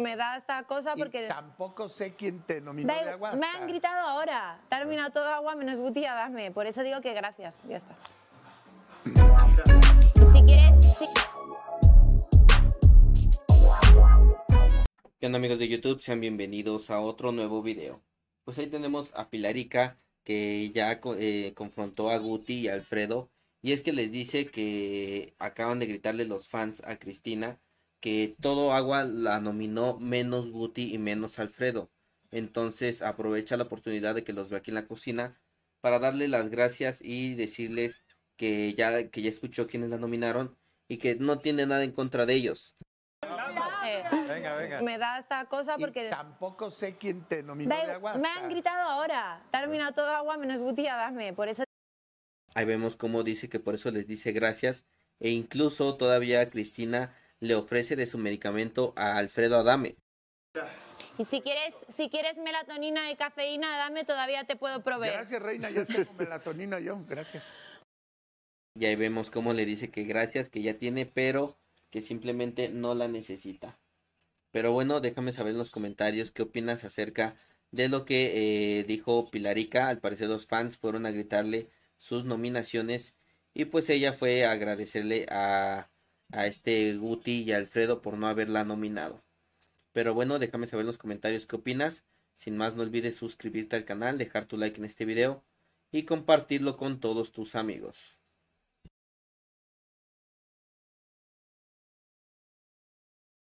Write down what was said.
me da esta cosa porque... tampoco sé quién te nominó de Me han gritado ahora. termina todo agua menos butía, dame. Por eso digo que gracias. Ya está. Si quieres... ¿Qué onda amigos de YouTube? Sean bienvenidos a otro nuevo video. Pues ahí tenemos a Pilarica que ya eh, confrontó a Guti y a Alfredo. Y es que les dice que acaban de gritarle los fans a Cristina que todo agua la nominó menos Guti y menos Alfredo. Entonces aprovecha la oportunidad de que los ve aquí en la cocina para darle las gracias y decirles que ya, que ya escuchó quienes la nominaron y que no tiene nada en contra de ellos. Me da esta cosa porque. tampoco sé quién te nominó agua. Me han gritado ahora. termina todo agua menos Guti, dame. Por eso. Ahí vemos cómo dice que por eso les dice gracias. E incluso todavía Cristina le ofrece de su medicamento a Alfredo Adame. Y si quieres, si quieres melatonina y cafeína, Adame, todavía te puedo proveer. Gracias, reina, ya tengo melatonina yo, gracias. Y ahí vemos cómo le dice que gracias, que ya tiene, pero que simplemente no la necesita. Pero bueno, déjame saber en los comentarios qué opinas acerca de lo que eh, dijo Pilarica. Al parecer los fans fueron a gritarle sus nominaciones y pues ella fue a agradecerle a a este Guti y Alfredo por no haberla nominado. Pero bueno, déjame saber en los comentarios qué opinas. Sin más, no olvides suscribirte al canal, dejar tu like en este video y compartirlo con todos tus amigos.